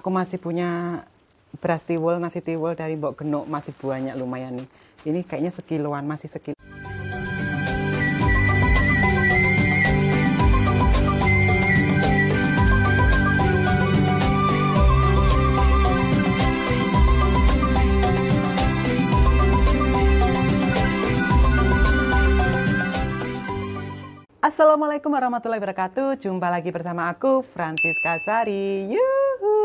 Aku masih punya beras tiwul, nasi tiwul dari Mbok Genuk masih banyak lumayan nih. Ini kayaknya sekiloan, masih sekilo. Assalamualaikum warahmatullahi wabarakatuh. Jumpa lagi bersama aku Francis Kasari. Yuhu.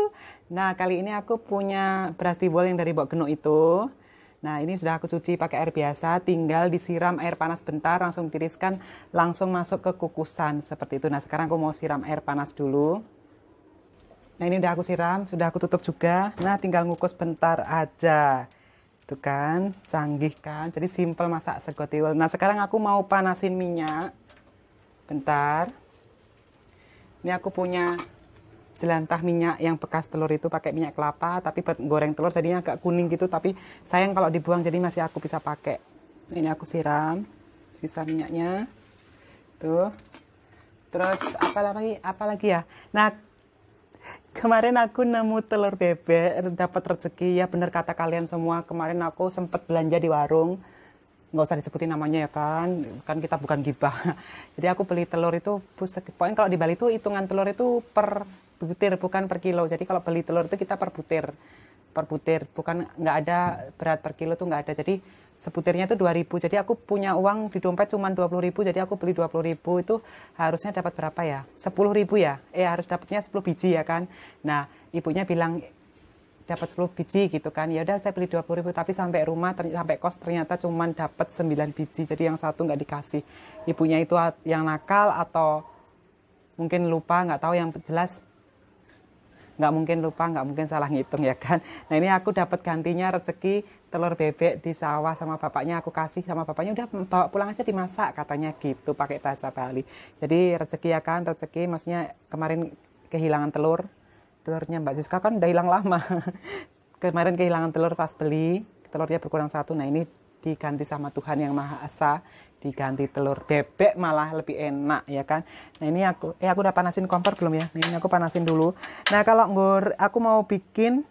Nah, kali ini aku punya beras tibol yang dari Bok Genuk itu. Nah, ini sudah aku cuci pakai air biasa, tinggal disiram air panas bentar, langsung tiriskan, langsung masuk ke kukusan seperti itu. Nah, sekarang aku mau siram air panas dulu. Nah, ini sudah aku siram, sudah aku tutup juga. Nah, tinggal ngukus bentar aja. Itu kan, canggih kan. Jadi simple masak sego Nah, sekarang aku mau panasin minyak. Bentar. Ini aku punya jelantah minyak yang bekas telur itu pakai minyak kelapa tapi buat goreng telur jadinya agak kuning gitu tapi sayang kalau dibuang jadi masih aku bisa pakai ini aku siram sisa minyaknya tuh terus apa lagi apa lagi ya nah kemarin aku nemu telur bebek dapat rezeki ya bener kata kalian semua kemarin aku sempat belanja di warung nggak usah disebutin namanya ya kan kan kita bukan gibah jadi aku beli telur itu pokoknya kalau di Bali itu hitungan telur itu per butir bukan per kilo. Jadi kalau beli telur itu kita per butir, per butir. Bukan nggak ada berat per kilo tuh nggak ada. Jadi sebutirnya itu 2000. Jadi aku punya uang di dompet cuma 20.000. Jadi aku beli 20.000 itu harusnya dapat berapa ya? 10.000 ya. Eh harus dapatnya 10 biji ya kan. Nah, ibunya bilang dapat 10 biji gitu kan. Ya udah saya beli 20.000 tapi sampai rumah sampai kos ternyata cuma dapat 9 biji. Jadi yang satu nggak dikasih. Ibunya itu yang nakal atau mungkin lupa nggak tahu yang jelas nggak mungkin lupa nggak mungkin salah ngitung ya kan nah ini aku dapat gantinya rezeki telur bebek di sawah sama bapaknya aku kasih sama bapaknya udah bawa pulang aja dimasak katanya gitu pakai bahasa Bali jadi rezeki ya kan rezeki maksudnya kemarin kehilangan telur telurnya Mbak Siska kan udah hilang lama kemarin kehilangan telur pas beli telurnya berkurang satu nah ini diganti sama Tuhan yang Maha Esa diganti telur bebek malah lebih enak ya kan nah ini aku eh aku udah panasin kompor belum ya ini aku panasin dulu nah kalau nggur aku mau bikin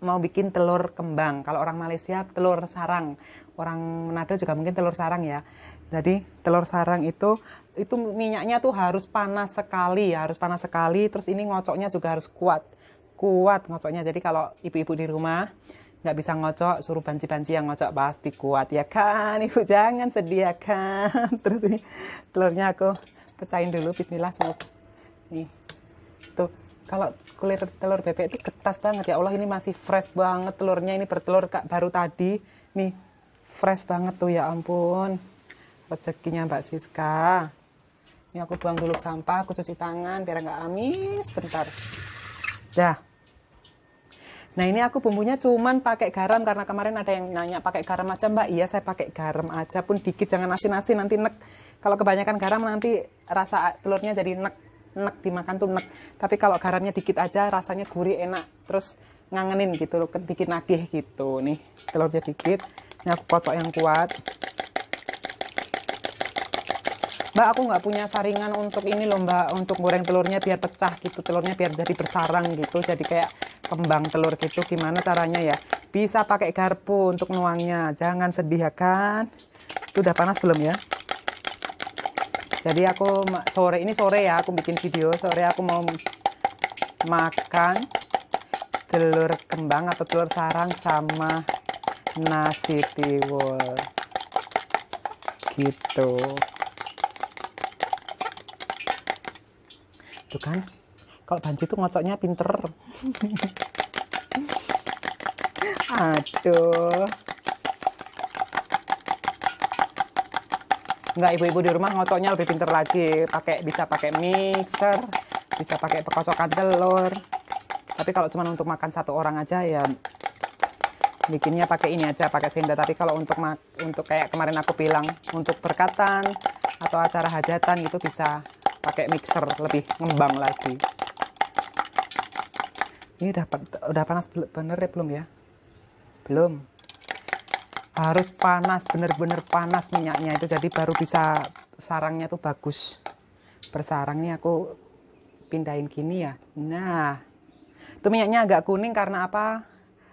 mau bikin telur kembang kalau orang Malaysia telur sarang orang Manado juga mungkin telur sarang ya jadi telur sarang itu itu minyaknya tuh harus panas sekali ya harus panas sekali terus ini ngocoknya juga harus kuat kuat ngocoknya jadi kalau ibu-ibu di rumah nggak bisa ngocok suruh banci-banci yang ngocok pasti kuat ya kan ibu jangan sedih ya kan terus ini telurnya aku pecahin dulu bismillah semoga nih tuh kalau kulit telur bebek itu ketas banget ya Allah ini masih fresh banget telurnya ini bertelur kak baru tadi nih fresh banget tuh ya ampun rezekinya Mbak Siska ini aku buang dulu sampah aku cuci tangan biar nggak amis bentar dah Nah ini aku bumbunya cuman pakai garam karena kemarin ada yang nanya pakai garam aja mbak. Iya saya pakai garam aja pun dikit jangan asin-asin nanti nek. Kalau kebanyakan garam nanti rasa telurnya jadi nek nek dimakan tuh nek. Tapi kalau garamnya dikit aja rasanya gurih enak terus ngangenin gitu loh bikin nagih gitu nih telurnya dikit. Ini aku kotok yang kuat. Mbak aku nggak punya saringan untuk ini loh mbak untuk goreng telurnya biar pecah gitu telurnya biar jadi bersarang gitu jadi kayak kembang telur gitu gimana caranya ya bisa pakai garpu untuk nuangnya jangan sedih ya kan Sudah panas belum ya jadi aku sore ini sore ya aku bikin video sore aku mau makan telur kembang atau telur sarang sama nasi tiwul gitu tuh kan kalau Banci tuh ngocoknya pinter. Aduh. Enggak ibu-ibu di rumah ngocoknya lebih pinter lagi. Pakai bisa pakai mixer, bisa pakai pekocokan telur. Tapi kalau cuma untuk makan satu orang aja ya bikinnya pakai ini aja, pakai senda. Tapi kalau untuk untuk kayak kemarin aku bilang untuk berkatan atau acara hajatan itu bisa pakai mixer lebih ngembang lagi ini udah udah panas bener ya belum ya belum harus panas bener-bener panas minyaknya itu jadi baru bisa sarangnya tuh bagus bersarang bersarangnya aku pindahin gini ya nah itu minyaknya agak kuning karena apa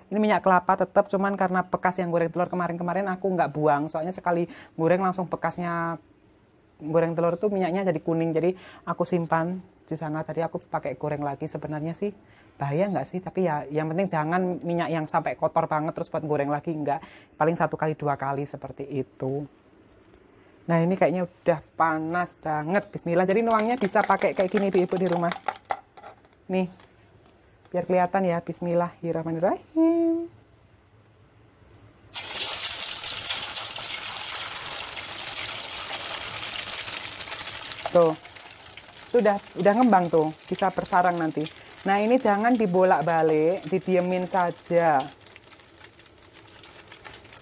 ini minyak kelapa tetap cuman karena bekas yang goreng telur kemarin-kemarin aku nggak buang soalnya sekali goreng langsung bekasnya goreng telur itu minyaknya jadi kuning jadi aku simpan di sana tadi aku pakai goreng lagi sebenarnya sih bahaya nggak sih tapi ya yang penting jangan minyak yang sampai kotor banget terus buat goreng lagi nggak paling satu kali dua kali seperti itu nah ini kayaknya udah panas banget Bismillah jadi nuangnya bisa pakai kayak gini ibu-ibu di rumah nih biar kelihatan ya Bismillahirrahmanirrahim tuh sudah udah udah ngembang tuh bisa bersarang nanti Nah ini jangan dibolak-balik, didiemin saja.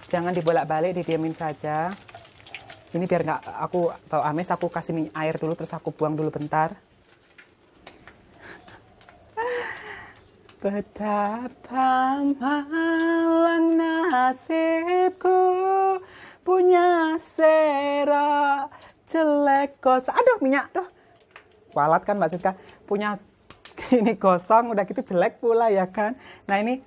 Jangan dibolak-balik, didiemin saja. Ini biar nggak aku atau Ames aku kasih minyak air dulu, terus aku buang dulu bentar. Betapa malang nasibku punya sera jelek kos. Aduh minyak, tuh. Walat kan Mbak Siska. Punya ini gosong udah gitu jelek pula ya kan nah ini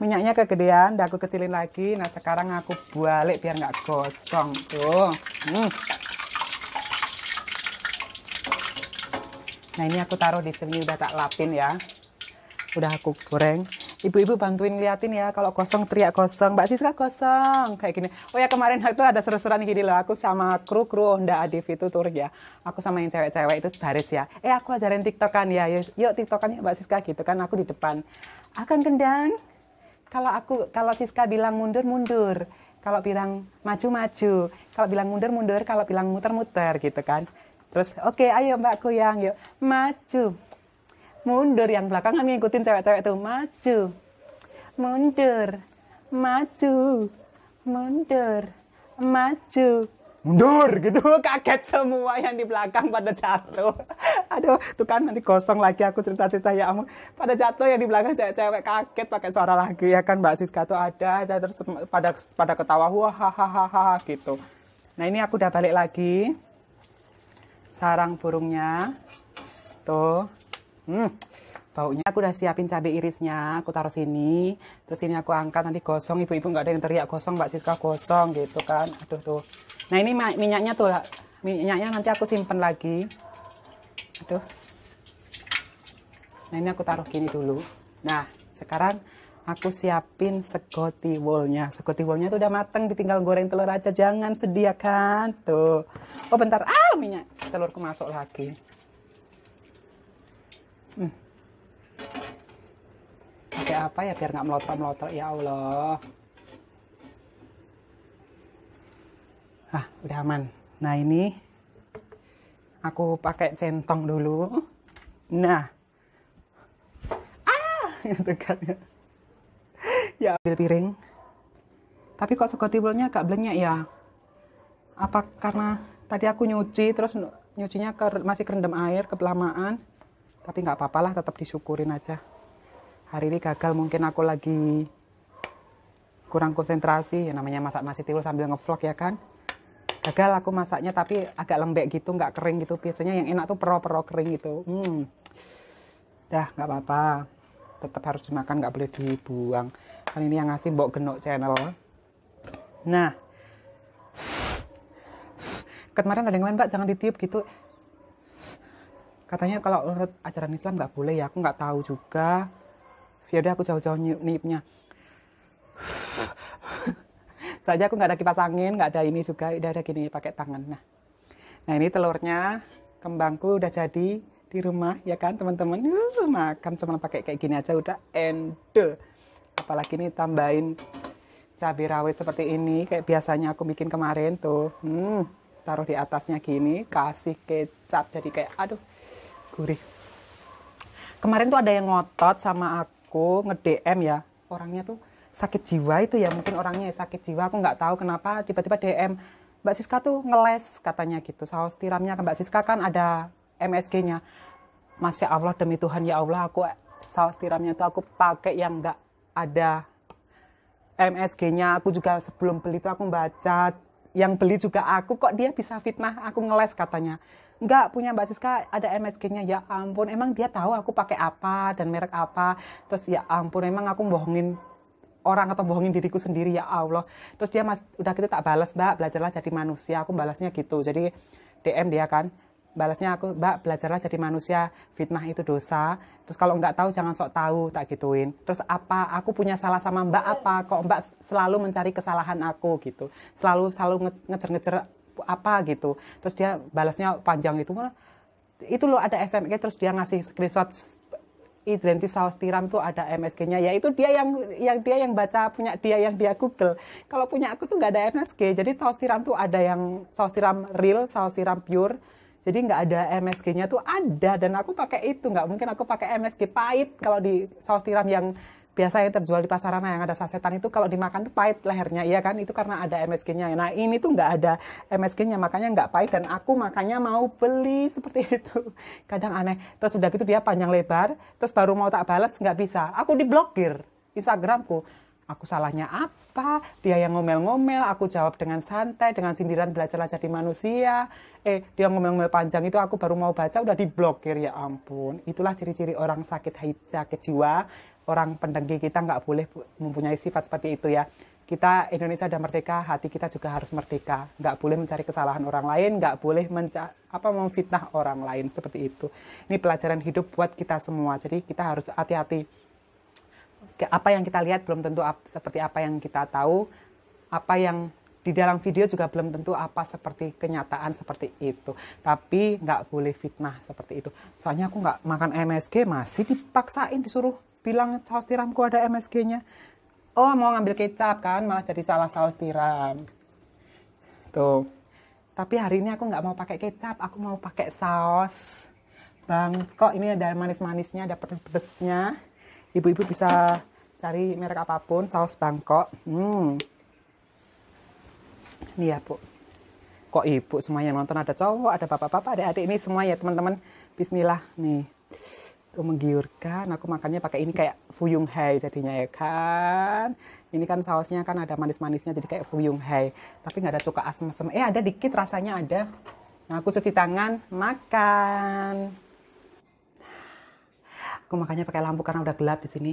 minyaknya kegedean udah aku kecilin lagi nah sekarang aku balik biar nggak gosong tuh hmm. nah ini aku taruh di sini udah tak lapin ya udah aku goreng ibu-ibu bantuin liatin ya kalau kosong teriak kosong Mbak Siska kosong kayak gini oh ya kemarin itu ada seru-seruan gini loh aku sama kru kru Honda Adif itu tur ya aku sama yang cewek-cewek itu baris ya eh aku ajarin tiktokan ya yuk, yuk tiktokan ya Mbak Siska gitu kan aku di depan akan kendang kalau aku kalau Siska bilang mundur mundur kalau bilang maju-maju, kalau bilang mundur-mundur, kalau bilang muter-muter gitu kan. Terus oke okay, ayo Mbak Kuyang yuk maju, mundur yang belakang kami ngikutin cewek-cewek tuh maju mundur maju mundur maju mundur gitu kaget semua yang di belakang pada jatuh aduh tuh kan nanti kosong lagi aku cerita-cerita ya kamu pada jatuh yang di belakang cewek-cewek kaget pakai suara lagi ya kan Mbak Siska tuh ada aja terus pada pada ketawa wah hahaha gitu nah ini aku udah balik lagi sarang burungnya tuh Hmm, baunya aku udah siapin cabai irisnya, aku taruh sini. Terus ini aku angkat nanti gosong, ibu-ibu nggak ada yang teriak gosong, Mbak Siska gosong gitu kan. Aduh tuh. Nah ini minyaknya tuh lah, minyaknya nanti aku simpen lagi. Aduh. Nah ini aku taruh gini dulu. Nah sekarang aku siapin segoti wolnya. Segoti wolnya tuh udah mateng, ditinggal goreng telur aja. Jangan sediakan ya tuh. Oh bentar, ah minyak telurku masuk lagi. pakai apa ya biar nggak melotot-melotot ya Allah ah udah aman nah ini aku pakai centong dulu nah ah gitu kan ya ya ambil piring tapi kok suka tibulnya agak belenyek ya apa karena tadi aku nyuci terus nyucinya ke, masih kerendam air kepelamaan. tapi nggak apa-apalah tetap disyukurin aja hari ini gagal mungkin aku lagi kurang konsentrasi ya namanya masak nasi tiwul sambil ngevlog ya kan gagal aku masaknya tapi agak lembek gitu nggak kering gitu biasanya yang enak tuh pero-pero kering gitu hmm dah nggak apa-apa tetap harus dimakan nggak boleh dibuang kan ini yang ngasih mbok genok channel nah kemarin ada yang main mbak jangan ditiup gitu katanya kalau menurut ajaran Islam nggak boleh ya aku nggak tahu juga ya udah aku jauh-jauh niupnya saja aku nggak ada kipas angin nggak ada ini juga udah ada gini pakai tangan nah nah ini telurnya kembangku udah jadi di rumah ya kan teman-teman uh, makan cuma pakai kayak gini aja udah endul apalagi ini tambahin cabai rawit seperti ini kayak biasanya aku bikin kemarin tuh hmm, taruh di atasnya gini kasih kecap jadi kayak aduh gurih kemarin tuh ada yang ngotot sama aku aku nge-DM ya orangnya tuh sakit jiwa itu ya mungkin orangnya ya sakit jiwa aku nggak tahu kenapa tiba-tiba DM Mbak Siska tuh ngeles katanya gitu saus tiramnya ke Mbak Siska kan ada MSG-nya Masya Allah demi Tuhan ya Allah aku saus tiramnya tuh aku pakai yang nggak ada MSG-nya aku juga sebelum beli tuh aku baca yang beli juga aku kok dia bisa fitnah aku ngeles katanya nggak punya Mbak Siska ada MSG-nya ya ampun emang dia tahu aku pakai apa dan merek apa terus ya ampun emang aku bohongin orang atau bohongin diriku sendiri ya Allah terus dia mas udah gitu tak balas Mbak belajarlah jadi manusia aku balasnya gitu jadi DM dia kan balasnya aku mbak belajarlah jadi manusia fitnah itu dosa terus kalau nggak tahu jangan sok tahu tak gituin terus apa aku punya salah sama mbak apa kok mbak selalu mencari kesalahan aku gitu selalu selalu ngejar-ngejar apa gitu terus dia balasnya panjang itu mah itu loh ada SMK terus dia ngasih screenshot identitas saus tiram tuh ada MSG-nya ya itu dia yang yang dia yang baca punya dia yang dia Google kalau punya aku tuh nggak ada MSG jadi saus tiram tuh ada yang saus tiram real saus tiram pure jadi nggak ada MSG-nya tuh ada dan aku pakai itu nggak mungkin aku pakai MSG pahit kalau di saus tiram yang biasa yang terjual di pasaran yang ada sasetan itu kalau dimakan tuh pahit lehernya iya kan itu karena ada MSG-nya nah ini tuh nggak ada MSG-nya makanya nggak pahit dan aku makanya mau beli seperti itu kadang aneh terus udah gitu dia panjang lebar terus baru mau tak balas nggak bisa aku diblokir Instagramku aku salahnya apa, dia yang ngomel-ngomel, aku jawab dengan santai, dengan sindiran belajar jadi di manusia, eh dia ngomel-ngomel panjang itu aku baru mau baca udah diblokir ya ampun, itulah ciri-ciri orang sakit sakit jiwa orang pendengki kita nggak boleh mempunyai sifat seperti itu ya. Kita Indonesia sudah merdeka, hati kita juga harus merdeka. Nggak boleh mencari kesalahan orang lain, nggak boleh menca apa memfitnah orang lain seperti itu. Ini pelajaran hidup buat kita semua. Jadi kita harus hati-hati. Apa yang kita lihat belum tentu ap seperti apa yang kita tahu. Apa yang di dalam video juga belum tentu apa seperti kenyataan seperti itu. Tapi nggak boleh fitnah seperti itu. Soalnya aku nggak makan MSG masih dipaksain disuruh bilang saus tiramku ada MSG-nya. Oh, mau ngambil kecap kan, malah jadi salah saus tiram. Tuh. Tapi hari ini aku nggak mau pakai kecap, aku mau pakai saus. Bangkok ini ada manis-manisnya, ada pedes-pedesnya. Ibu-ibu bisa cari merek apapun, saus Bangkok. Hmm. Ini ya, Bu. Kok ibu semuanya nonton ada cowok, ada bapak-bapak, ada adik ini semua ya, teman-teman. Bismillah nih aku menggiurkan, aku makannya pakai ini kayak fuyung hai jadinya ya kan. Ini kan sausnya kan ada manis-manisnya jadi kayak fuyung hai. Tapi nggak ada cuka asem-asem. Eh ada dikit rasanya ada. Nah, aku cuci tangan, makan. Aku makannya pakai lampu karena udah gelap di sini.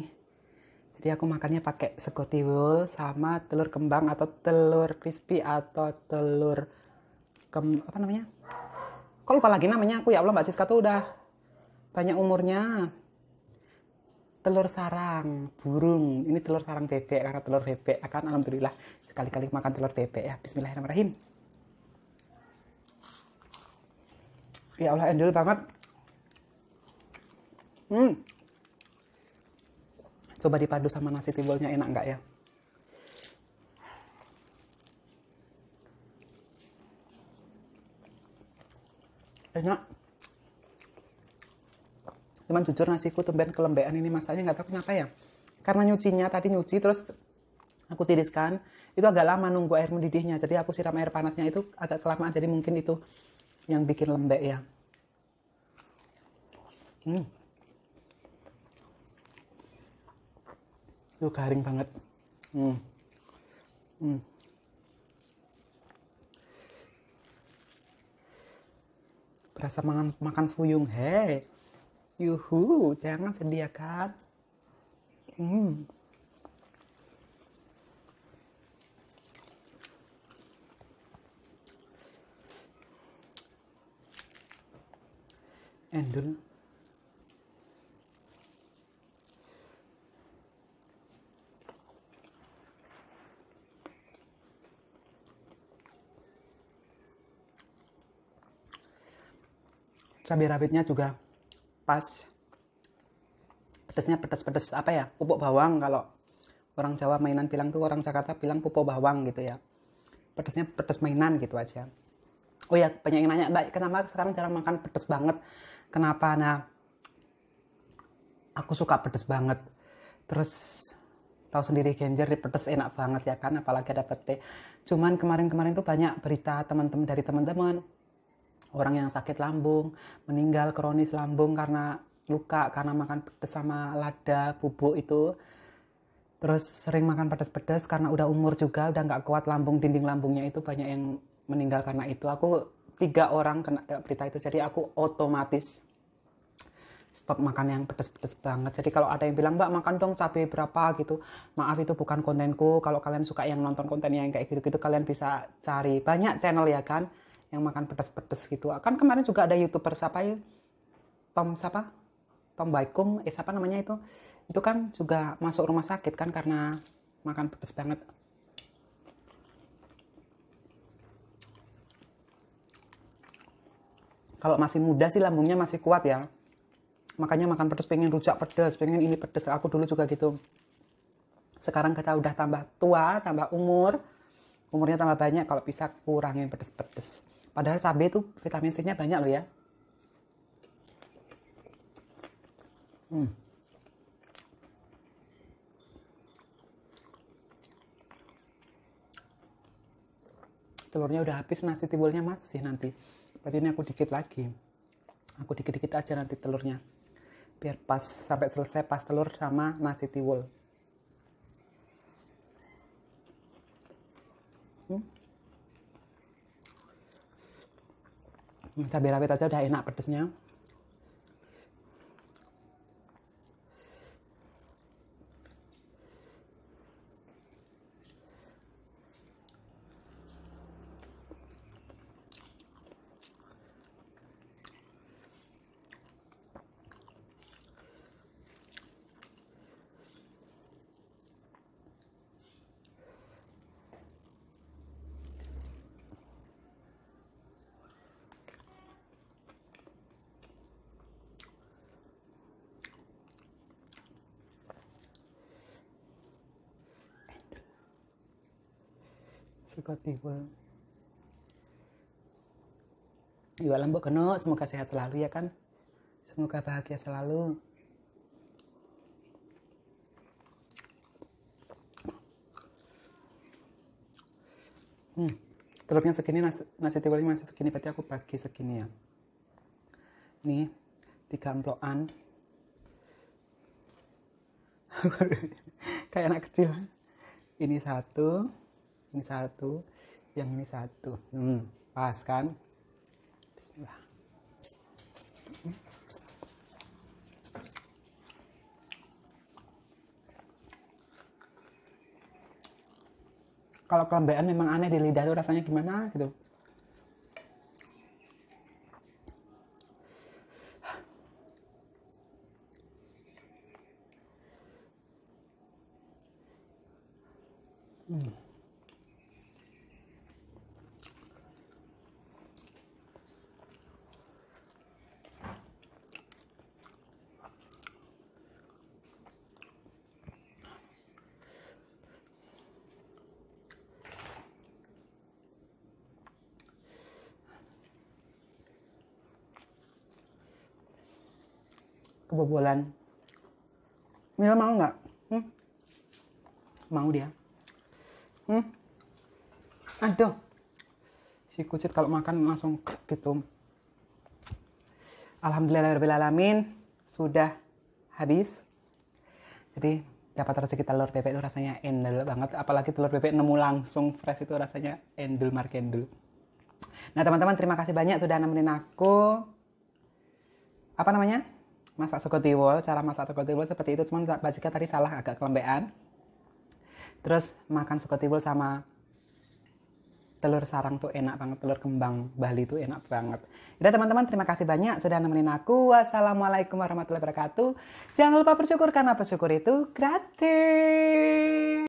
Jadi aku makannya pakai sego sama telur kembang atau telur crispy atau telur kem apa namanya? Kok lupa lagi namanya aku ya Allah Mbak Siska tuh udah banyak umurnya telur sarang burung ini telur sarang bebek karena telur bebek akan alhamdulillah sekali-kali makan telur bebek ya Bismillahirrahmanirrahim ya Allah endul banget hmm coba dipadu sama nasi timbulnya enak nggak ya enak cuman jujur nasiku temben kelembean ini masanya nggak tahu kenapa ya karena nyucinya tadi nyuci terus aku tiriskan itu agak lama nunggu air mendidihnya jadi aku siram air panasnya itu agak kelamaan jadi mungkin itu yang bikin lembek ya hmm. Duh, garing banget hmm. Hmm. berasa makan makan fuyung hei Yuhu, jangan sediakan. Ya, hmm. Endul. cabai rawitnya juga pas pedasnya pedas pedas apa ya pupuk bawang kalau orang Jawa mainan bilang tuh orang Jakarta bilang pupuk bawang gitu ya pedasnya pedas mainan gitu aja oh ya banyak yang nanya mbak kenapa sekarang cara makan pedas banget kenapa nah aku suka pedas banget terus tahu sendiri genjer di pedas enak banget ya kan apalagi ada pete cuman kemarin-kemarin tuh banyak berita teman-teman dari teman-teman orang yang sakit lambung, meninggal kronis lambung karena luka karena makan pedas sama lada bubuk itu. Terus sering makan pedas-pedas karena udah umur juga, udah nggak kuat lambung, dinding lambungnya itu banyak yang meninggal karena itu. Aku tiga orang kena berita itu, jadi aku otomatis stop makan yang pedas-pedas banget. Jadi kalau ada yang bilang, mbak makan dong cabai berapa gitu, maaf itu bukan kontenku. Kalau kalian suka yang nonton kontennya yang kayak gitu-gitu, kalian bisa cari banyak channel ya kan yang makan pedas-pedas gitu kan kemarin juga ada youtuber siapa ya Tom siapa Tom Baikum eh siapa namanya itu itu kan juga masuk rumah sakit kan karena makan pedas banget kalau masih muda sih lambungnya masih kuat ya makanya makan pedas pengen rujak pedas pengen ini pedas aku dulu juga gitu sekarang kita udah tambah tua tambah umur umurnya tambah banyak kalau bisa kurangin pedas pedes Padahal cabai itu vitamin C-nya banyak loh ya. Hmm. Telurnya udah habis, nasi tiwulnya masih nanti. Berarti ini aku dikit lagi. Aku dikit-dikit aja nanti telurnya. Biar pas sampai selesai pas telur sama nasi tiwul. Hmm? cabai rawit aja udah enak pedesnya Got people. Ya Allah Mbok Geno, semoga sehat selalu ya kan. Semoga bahagia selalu. Hmm. Telurnya segini, nasi, nasi tiwulnya masih segini. Berarti aku bagi segini ya. Ini, tiga amploan. Kayak anak kecil. Ini satu ini satu yang ini satu hmm, pas kan Bismillah kalau kelembean memang aneh di lidah itu rasanya gimana gitu kebobolan. Mila mau nggak? Hmm? Mau dia? Hmm? Aduh, si kucit kalau makan langsung gitu. Alhamdulillahirrahmanirrahim sudah habis. Jadi dapat rezeki telur bebek itu rasanya endel banget. Apalagi telur bebek nemu langsung fresh itu rasanya endul markendul. Nah teman-teman terima kasih banyak sudah nemenin aku. Apa namanya? masak tiwul, cara masak tiwul seperti itu, cuman Mbak Zika tadi salah agak kelembean. Terus makan tiwul sama telur sarang tuh enak banget, telur kembang Bali tuh enak banget. Udah teman-teman, terima kasih banyak sudah nemenin aku. Wassalamualaikum warahmatullahi wabarakatuh. Jangan lupa bersyukur karena bersyukur itu gratis.